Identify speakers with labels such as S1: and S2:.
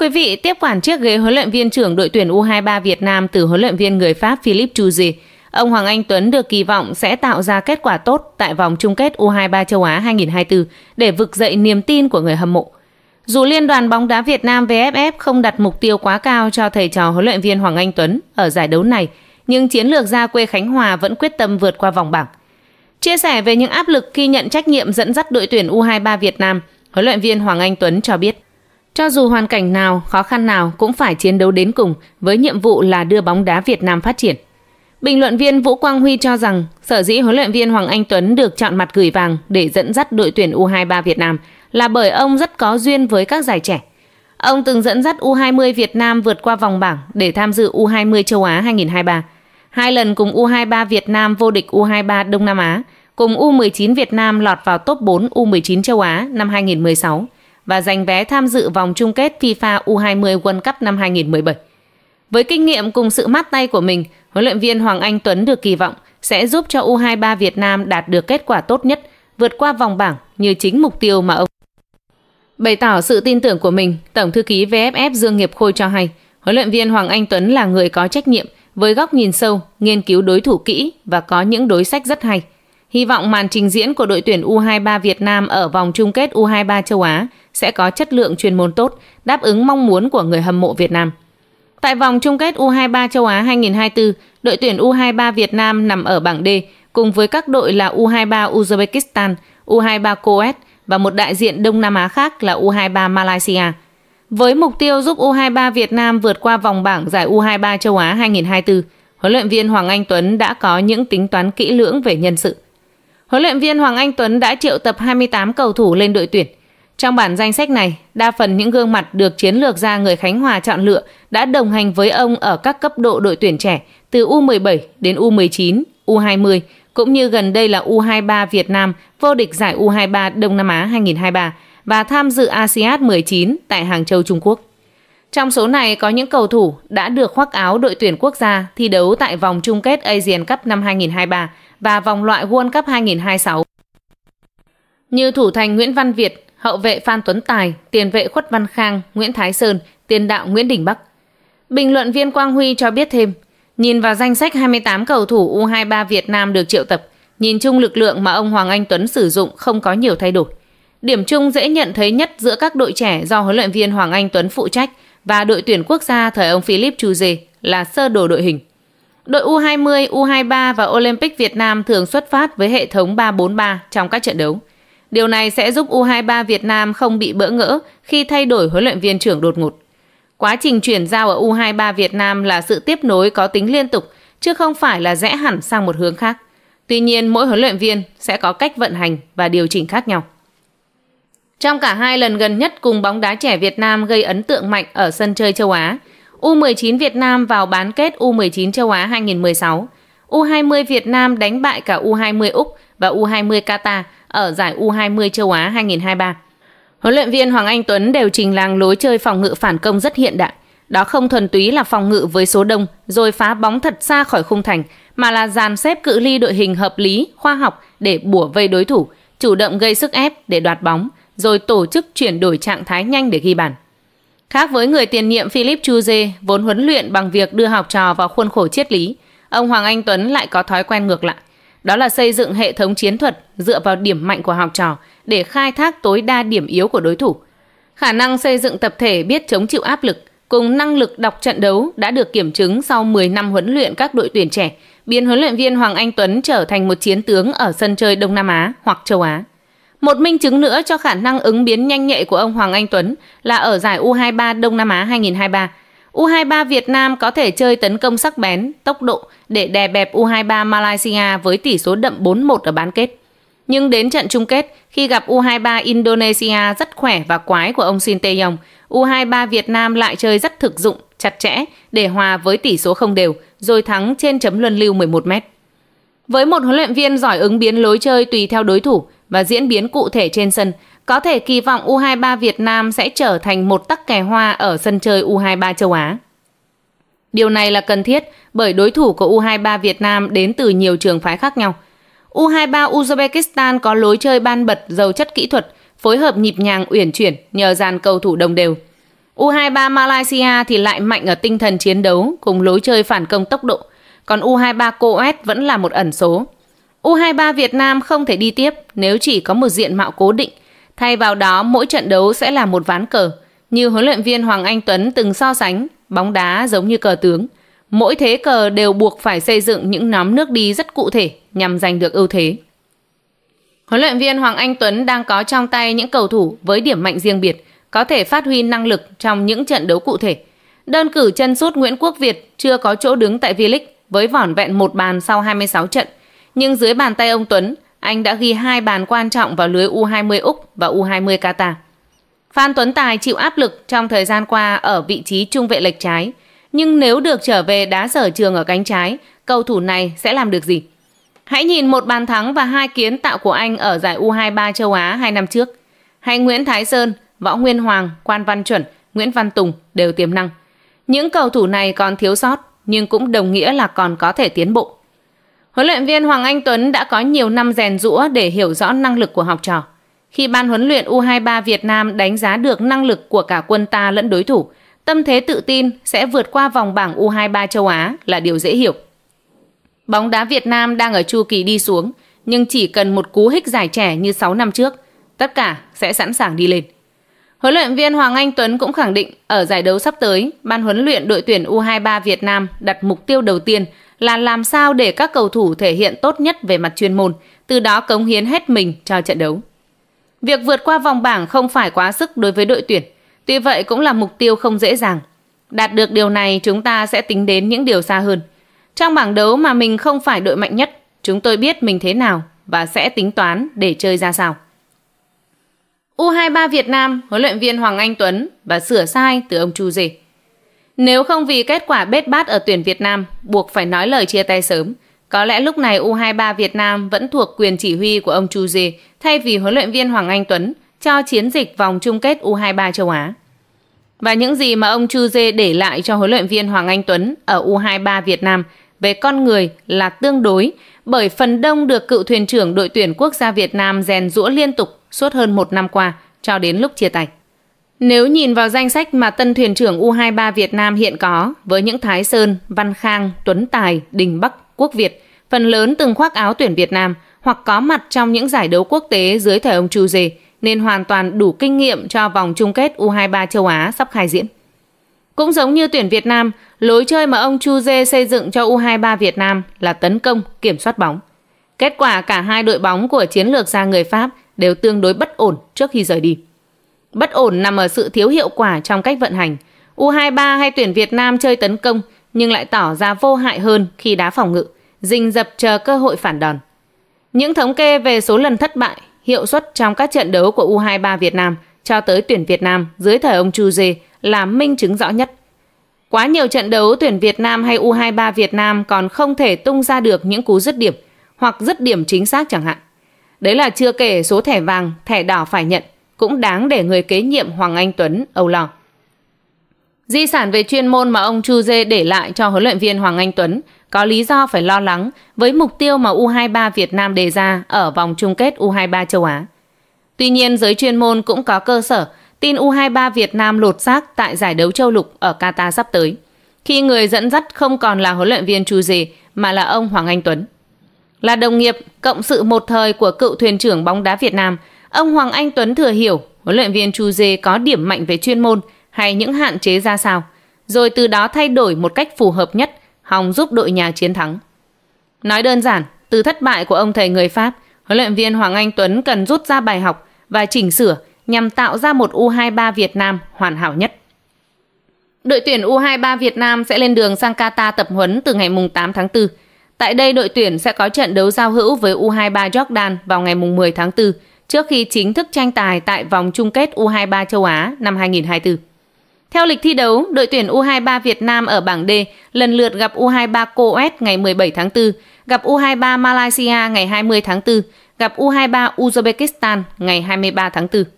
S1: Thưa quý vị, tiếp quản chiếc ghế huấn luyện viên trưởng đội tuyển U23 Việt Nam từ huấn luyện viên người Pháp Philippe Chuzi, ông Hoàng Anh Tuấn được kỳ vọng sẽ tạo ra kết quả tốt tại vòng chung kết U23 châu Á 2024 để vực dậy niềm tin của người hâm mộ. Dù Liên đoàn bóng đá Việt Nam VFF không đặt mục tiêu quá cao cho thầy trò huấn luyện viên Hoàng Anh Tuấn ở giải đấu này, nhưng chiến lược gia quê Khánh Hòa vẫn quyết tâm vượt qua vòng bảng. Chia sẻ về những áp lực khi nhận trách nhiệm dẫn dắt đội tuyển U23 Việt Nam, huấn luyện viên Hoàng Anh Tuấn cho biết cho dù hoàn cảnh nào, khó khăn nào cũng phải chiến đấu đến cùng với nhiệm vụ là đưa bóng đá Việt Nam phát triển. Bình luận viên Vũ Quang Huy cho rằng sở dĩ huấn luyện viên Hoàng Anh Tuấn được chọn mặt gửi vàng để dẫn dắt đội tuyển U23 Việt Nam là bởi ông rất có duyên với các giải trẻ. Ông từng dẫn dắt U20 Việt Nam vượt qua vòng bảng để tham dự U20 châu Á 2023. Hai lần cùng U23 Việt Nam vô địch U23 Đông Nam Á, cùng U19 Việt Nam lọt vào top 4 U19 châu Á năm 2016 và giành vé tham dự vòng chung kết FIFA U20 World Cup năm 2017. Với kinh nghiệm cùng sự mát tay của mình, huấn luyện viên Hoàng Anh Tuấn được kỳ vọng sẽ giúp cho U23 Việt Nam đạt được kết quả tốt nhất, vượt qua vòng bảng như chính mục tiêu mà ông Bày tỏ sự tin tưởng của mình, Tổng thư ký VFF Dương Nghiệp Khôi cho hay, huấn luyện viên Hoàng Anh Tuấn là người có trách nhiệm với góc nhìn sâu, nghiên cứu đối thủ kỹ và có những đối sách rất hay. Hy vọng màn trình diễn của đội tuyển U23 Việt Nam ở vòng chung kết U23 châu Á sẽ có chất lượng chuyên môn tốt, đáp ứng mong muốn của người hâm mộ Việt Nam. Tại vòng chung kết U23 châu Á 2024, đội tuyển U23 Việt Nam nằm ở bảng D cùng với các đội là U23 Uzbekistan, U23 Kuwait và một đại diện Đông Nam Á khác là U23 Malaysia. Với mục tiêu giúp U23 Việt Nam vượt qua vòng bảng giải U23 châu Á 2024, huấn luyện viên Hoàng Anh Tuấn đã có những tính toán kỹ lưỡng về nhân sự. Huấn luyện viên Hoàng Anh Tuấn đã triệu tập 28 cầu thủ lên đội tuyển – trong bản danh sách này, đa phần những gương mặt được chiến lược gia người Khánh Hòa chọn lựa đã đồng hành với ông ở các cấp độ đội tuyển trẻ từ U17 đến U19, U20 cũng như gần đây là U23 Việt Nam vô địch giải U23 Đông Nam Á 2023 và tham dự ASEAN 19 tại Hàng Châu Trung Quốc. Trong số này có những cầu thủ đã được khoác áo đội tuyển quốc gia thi đấu tại vòng chung kết Asian Cup năm 2023 và vòng loại World Cup 2026. Như thủ thành Nguyễn Văn Việt hậu vệ Phan Tuấn Tài, tiền vệ Khuất Văn Khang, Nguyễn Thái Sơn, tiền đạo Nguyễn Đình Bắc. Bình luận viên Quang Huy cho biết thêm, nhìn vào danh sách 28 cầu thủ U23 Việt Nam được triệu tập, nhìn chung lực lượng mà ông Hoàng Anh Tuấn sử dụng không có nhiều thay đổi. Điểm chung dễ nhận thấy nhất giữa các đội trẻ do huấn luyện viên Hoàng Anh Tuấn phụ trách và đội tuyển quốc gia thời ông Philip Chuze là sơ đồ đội hình. Đội U20, U23 và Olympic Việt Nam thường xuất phát với hệ thống 343 trong các trận đấu. Điều này sẽ giúp U23 Việt Nam không bị bỡ ngỡ khi thay đổi huấn luyện viên trưởng đột ngột. Quá trình chuyển giao ở U23 Việt Nam là sự tiếp nối có tính liên tục, chứ không phải là rẽ hẳn sang một hướng khác. Tuy nhiên, mỗi huấn luyện viên sẽ có cách vận hành và điều chỉnh khác nhau. Trong cả hai lần gần nhất cùng bóng đá trẻ Việt Nam gây ấn tượng mạnh ở sân chơi châu Á, U19 Việt Nam vào bán kết U19 châu Á 2016. U20 Việt Nam đánh bại cả U20 Úc và U20 Qatar ở giải U20 châu Á 2023. Huấn luyện viên Hoàng Anh Tuấn đều trình làng lối chơi phòng ngự phản công rất hiện đại. Đó không thuần túy là phòng ngự với số đông rồi phá bóng thật xa khỏi khung thành, mà là dàn xếp cự ly đội hình hợp lý, khoa học để bủa vây đối thủ, chủ động gây sức ép để đoạt bóng, rồi tổ chức chuyển đổi trạng thái nhanh để ghi bàn. Khác với người tiền nhiệm Philip Chuze vốn huấn luyện bằng việc đưa học trò vào khuôn khổ triết lý, ông Hoàng Anh Tuấn lại có thói quen ngược lại. Đó là xây dựng hệ thống chiến thuật dựa vào điểm mạnh của học trò để khai thác tối đa điểm yếu của đối thủ. Khả năng xây dựng tập thể biết chống chịu áp lực cùng năng lực đọc trận đấu đã được kiểm chứng sau 10 năm huấn luyện các đội tuyển trẻ, biến huấn luyện viên Hoàng Anh Tuấn trở thành một chiến tướng ở sân chơi Đông Nam Á hoặc châu Á. Một minh chứng nữa cho khả năng ứng biến nhanh nhạy của ông Hoàng Anh Tuấn là ở giải U23 Đông Nam Á 2023, U23 Việt Nam có thể chơi tấn công sắc bén, tốc độ để đè bẹp U23 Malaysia với tỷ số đậm 4-1 ở bán kết. Nhưng đến trận chung kết, khi gặp U23 Indonesia rất khỏe và quái của ông Shin Tae-yong, U23 Việt Nam lại chơi rất thực dụng, chặt chẽ để hòa với tỷ số không đều, rồi thắng trên chấm luân lưu 11 mét. Với một huấn luyện viên giỏi ứng biến lối chơi tùy theo đối thủ và diễn biến cụ thể trên sân, có thể kỳ vọng U23 Việt Nam sẽ trở thành một tắc kè hoa ở sân chơi U23 châu Á. Điều này là cần thiết bởi đối thủ của U23 Việt Nam đến từ nhiều trường phái khác nhau. U23 Uzbekistan có lối chơi ban bật giàu chất kỹ thuật, phối hợp nhịp nhàng uyển chuyển nhờ dàn cầu thủ đồng đều. U23 Malaysia thì lại mạnh ở tinh thần chiến đấu cùng lối chơi phản công tốc độ, còn U23 Coes vẫn là một ẩn số. U23 Việt Nam không thể đi tiếp nếu chỉ có một diện mạo cố định – Thay vào đó, mỗi trận đấu sẽ là một ván cờ. Như huấn luyện viên Hoàng Anh Tuấn từng so sánh, bóng đá giống như cờ tướng. Mỗi thế cờ đều buộc phải xây dựng những nhóm nước đi rất cụ thể nhằm giành được ưu thế. Huấn luyện viên Hoàng Anh Tuấn đang có trong tay những cầu thủ với điểm mạnh riêng biệt, có thể phát huy năng lực trong những trận đấu cụ thể. Đơn cử chân sút Nguyễn Quốc Việt chưa có chỗ đứng tại V-League với vỏn vẹn một bàn sau 26 trận, nhưng dưới bàn tay ông Tuấn, anh đã ghi hai bàn quan trọng vào lưới U20 Úc và U20 Qatar. Phan Tuấn Tài chịu áp lực trong thời gian qua ở vị trí trung vệ lệch trái, nhưng nếu được trở về đá sở trường ở cánh trái, cầu thủ này sẽ làm được gì? Hãy nhìn một bàn thắng và hai kiến tạo của anh ở giải U23 châu Á hai năm trước. Hay Nguyễn Thái Sơn, Võ Nguyên Hoàng, Quan Văn Chuẩn, Nguyễn Văn Tùng đều tiềm năng. Những cầu thủ này còn thiếu sót nhưng cũng đồng nghĩa là còn có thể tiến bộ. Huấn luyện viên Hoàng Anh Tuấn đã có nhiều năm rèn rũa để hiểu rõ năng lực của học trò. Khi ban huấn luyện U23 Việt Nam đánh giá được năng lực của cả quân ta lẫn đối thủ, tâm thế tự tin sẽ vượt qua vòng bảng U23 châu Á là điều dễ hiểu. Bóng đá Việt Nam đang ở chu kỳ đi xuống, nhưng chỉ cần một cú hích giải trẻ như 6 năm trước, tất cả sẽ sẵn sàng đi lên. Huấn luyện viên Hoàng Anh Tuấn cũng khẳng định ở giải đấu sắp tới, ban huấn luyện đội tuyển U23 Việt Nam đặt mục tiêu đầu tiên là làm sao để các cầu thủ thể hiện tốt nhất về mặt chuyên môn, từ đó cống hiến hết mình cho trận đấu. Việc vượt qua vòng bảng không phải quá sức đối với đội tuyển, tuy vậy cũng là mục tiêu không dễ dàng. Đạt được điều này chúng ta sẽ tính đến những điều xa hơn. Trong bảng đấu mà mình không phải đội mạnh nhất, chúng tôi biết mình thế nào và sẽ tính toán để chơi ra sao. U23 Việt Nam, huấn luyện viên Hoàng Anh Tuấn và sửa sai từ ông Chu Dê. Nếu không vì kết quả bết bát ở tuyển Việt Nam, buộc phải nói lời chia tay sớm. Có lẽ lúc này U23 Việt Nam vẫn thuộc quyền chỉ huy của ông Chu Dê thay vì huấn luyện viên Hoàng Anh Tuấn cho chiến dịch vòng chung kết U23 châu Á. Và những gì mà ông Chu Dê để lại cho huấn luyện viên Hoàng Anh Tuấn ở U23 Việt Nam về con người là tương đối bởi phần đông được cựu thuyền trưởng đội tuyển quốc gia Việt Nam rèn rũa liên tục suốt hơn một năm qua cho đến lúc chia tay. Nếu nhìn vào danh sách mà tân thuyền trưởng U23 Việt Nam hiện có với những Thái Sơn, Văn Khang, Tuấn Tài, Đình Bắc, Quốc Việt, phần lớn từng khoác áo tuyển Việt Nam hoặc có mặt trong những giải đấu quốc tế dưới thời ông Chu Dê nên hoàn toàn đủ kinh nghiệm cho vòng chung kết U23 châu Á sắp khai diễn. Cũng giống như tuyển Việt Nam, lối chơi mà ông Chu Dê xây dựng cho U23 Việt Nam là tấn công, kiểm soát bóng. Kết quả cả hai đội bóng của chiến lược gia người Pháp đều tương đối bất ổn trước khi rời đi. Bất ổn nằm ở sự thiếu hiệu quả trong cách vận hành. U23 hay tuyển Việt Nam chơi tấn công nhưng lại tỏ ra vô hại hơn khi đá phòng ngự, rình dập chờ cơ hội phản đòn. Những thống kê về số lần thất bại, hiệu suất trong các trận đấu của U23 Việt Nam cho tới tuyển Việt Nam dưới thời ông Chu Dê là minh chứng rõ nhất. Quá nhiều trận đấu tuyển Việt Nam hay U23 Việt Nam còn không thể tung ra được những cú dứt điểm hoặc dứt điểm chính xác chẳng hạn. Đấy là chưa kể số thẻ vàng, thẻ đỏ phải nhận cũng đáng để người kế nhiệm Hoàng Anh Tuấn âu lo. Di sản về chuyên môn mà ông Chu Dê để lại cho huấn luyện viên Hoàng Anh Tuấn có lý do phải lo lắng với mục tiêu mà U23 Việt Nam đề ra ở vòng chung kết U23 châu Á. Tuy nhiên, giới chuyên môn cũng có cơ sở tin U23 Việt Nam lột xác tại giải đấu châu lục ở Qatar sắp tới, khi người dẫn dắt không còn là huấn luyện viên Chu Dê mà là ông Hoàng Anh Tuấn. Là đồng nghiệp, cộng sự một thời của cựu thuyền trưởng bóng đá Việt Nam – Ông Hoàng Anh Tuấn thừa hiểu huấn luyện viên Chu Dê có điểm mạnh về chuyên môn hay những hạn chế ra sao, rồi từ đó thay đổi một cách phù hợp nhất, hòng giúp đội nhà chiến thắng. Nói đơn giản, từ thất bại của ông thầy người Pháp, huấn luyện viên Hoàng Anh Tuấn cần rút ra bài học và chỉnh sửa nhằm tạo ra một U23 Việt Nam hoàn hảo nhất. Đội tuyển U23 Việt Nam sẽ lên đường sang Qatar tập huấn từ ngày 8 tháng 4. Tại đây đội tuyển sẽ có trận đấu giao hữu với U23 Jordan vào ngày 10 tháng 4 trước khi chính thức tranh tài tại vòng chung kết U23 châu Á năm 2024. Theo lịch thi đấu, đội tuyển U23 Việt Nam ở bảng D lần lượt gặp U23 Coes ngày 17 tháng 4, gặp U23 Malaysia ngày 20 tháng 4, gặp U23 Uzbekistan ngày 23 tháng 4.